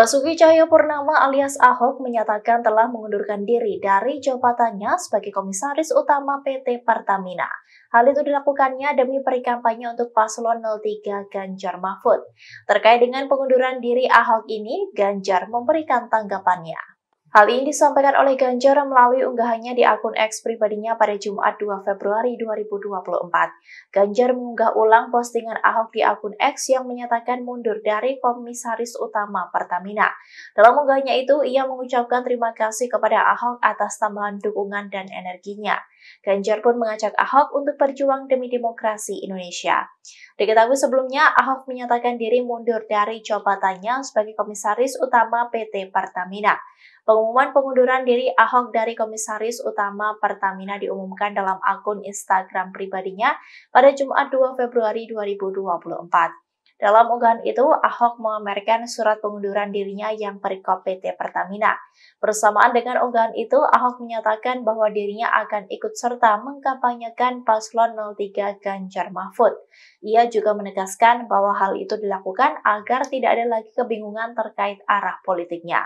Basuki purnama alias Ahok menyatakan telah mengundurkan diri dari jabatannya sebagai Komisaris Utama PT Pertamina. Hal itu dilakukannya demi perikampanye untuk paslon 03 Ganjar Mahfud. Terkait dengan pengunduran diri Ahok ini, Ganjar memberikan tanggapannya. Hal ini disampaikan oleh Ganjar melalui unggahannya di akun X pribadinya pada Jumat 2 Februari 2024. Ganjar mengunggah ulang postingan Ahok di akun X yang menyatakan mundur dari Komisaris Utama Pertamina. Dalam unggahannya itu, ia mengucapkan terima kasih kepada Ahok atas tambahan dukungan dan energinya. Ganjar pun mengajak Ahok untuk berjuang demi demokrasi Indonesia. Diketahui sebelumnya, Ahok menyatakan diri mundur dari jabatannya sebagai Komisaris Utama PT Pertamina. Pengumuman pengunduran diri Ahok dari Komisaris Utama Pertamina diumumkan dalam akun Instagram pribadinya pada Jumat 2 Februari 2024. Dalam unggahan itu, Ahok memamerkan surat pengunduran dirinya yang perikop PT Pertamina. Bersamaan dengan unggahan itu, Ahok menyatakan bahwa dirinya akan ikut serta mengkampanyekan paslon 03 Ganjar Mahfud. Ia juga menegaskan bahwa hal itu dilakukan agar tidak ada lagi kebingungan terkait arah politiknya.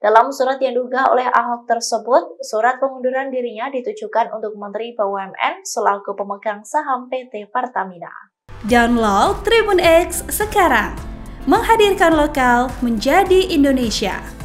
Dalam surat yang duga oleh Ahok tersebut, surat pengunduran dirinya ditujukan untuk Menteri BUMN selaku pemegang saham PT Pertamina. Download Tribun X sekarang, menghadirkan lokal menjadi Indonesia.